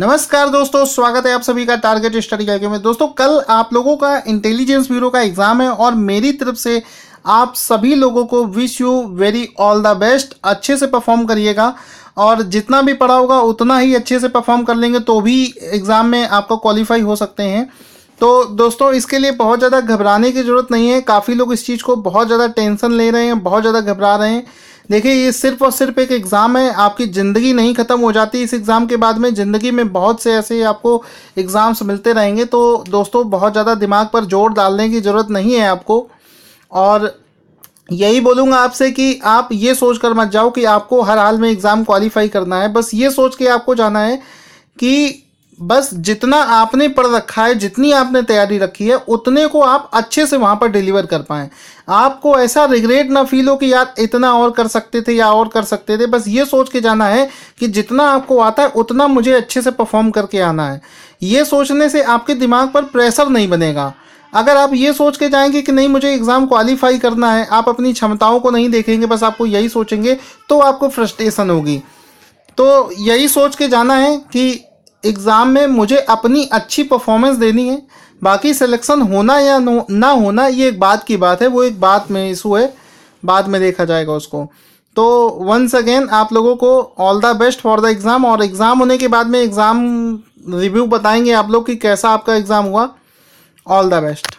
नमस्कार दोस्तों स्वागत है आप सभी का टारगेट स्टडी कैके में दोस्तों कल आप लोगों का इंटेलिजेंस ब्यूरो का एग्ज़ाम है और मेरी तरफ से आप सभी लोगों को wish you very all the best अच्छे से परफॉर्म करिएगा और जितना भी पढ़ा होगा उतना ही अच्छे से परफॉर्म कर लेंगे तो भी एग्ज़ाम में आपको क्वालिफाई हो सकते हैं तो दोस्तों इसके लिए बहुत ज़्यादा घबराने की ज़रूरत नहीं है काफ़ी लोग इस चीज़ को बहुत ज़्यादा टेंशन ले रहे हैं बहुत ज़्यादा घबरा रहे हैं देखिए ये सिर्फ और सिर्फ एक एग्ज़ाम है आपकी ज़िंदगी नहीं ख़त्म हो जाती इस एग्ज़ाम के बाद में ज़िंदगी में बहुत से ऐसे आपको एग्ज़ाम्स मिलते रहेंगे तो दोस्तों बहुत ज़्यादा दिमाग पर जोर डालने की ज़रूरत नहीं है आपको और यही बोलूँगा आपसे कि आप ये सोच कर मत जाओ कि आपको हर हाल में एग्ज़ाम क्वालिफाई करना है बस ये सोच के आपको जाना है कि बस जितना आपने पढ़ रखा है जितनी आपने तैयारी रखी है उतने को आप अच्छे से वहाँ पर डिलीवर कर पाएँ आपको ऐसा रिग्रेट ना फील हो कि यार इतना और कर सकते थे या और कर सकते थे बस ये सोच के जाना है कि जितना आपको आता है उतना मुझे अच्छे से परफॉर्म करके आना है ये सोचने से आपके दिमाग पर प्रेशर नहीं बनेगा अगर आप ये सोच के जाएंगे कि नहीं मुझे एग्ज़ाम क्वालिफाई करना है आप अपनी क्षमताओं को नहीं देखेंगे बस आपको यही सोचेंगे तो आपको फ्रस्ट्रेशन होगी तो यही सोच के जाना है कि एग्ज़ाम में मुझे अपनी अच्छी परफॉर्मेंस देनी है बाकी सिलेक्शन होना या ना होना ये एक बात की बात है वो एक बात में इशू है बाद में देखा जाएगा उसको तो वंस अगेन आप लोगों को all the best for the exam और एग्ज़ाम होने के बाद में एग्ज़ाम रिव्यू बताएंगे आप लोग कि कैसा आपका एग्ज़ाम हुआ ऑल द बेस्ट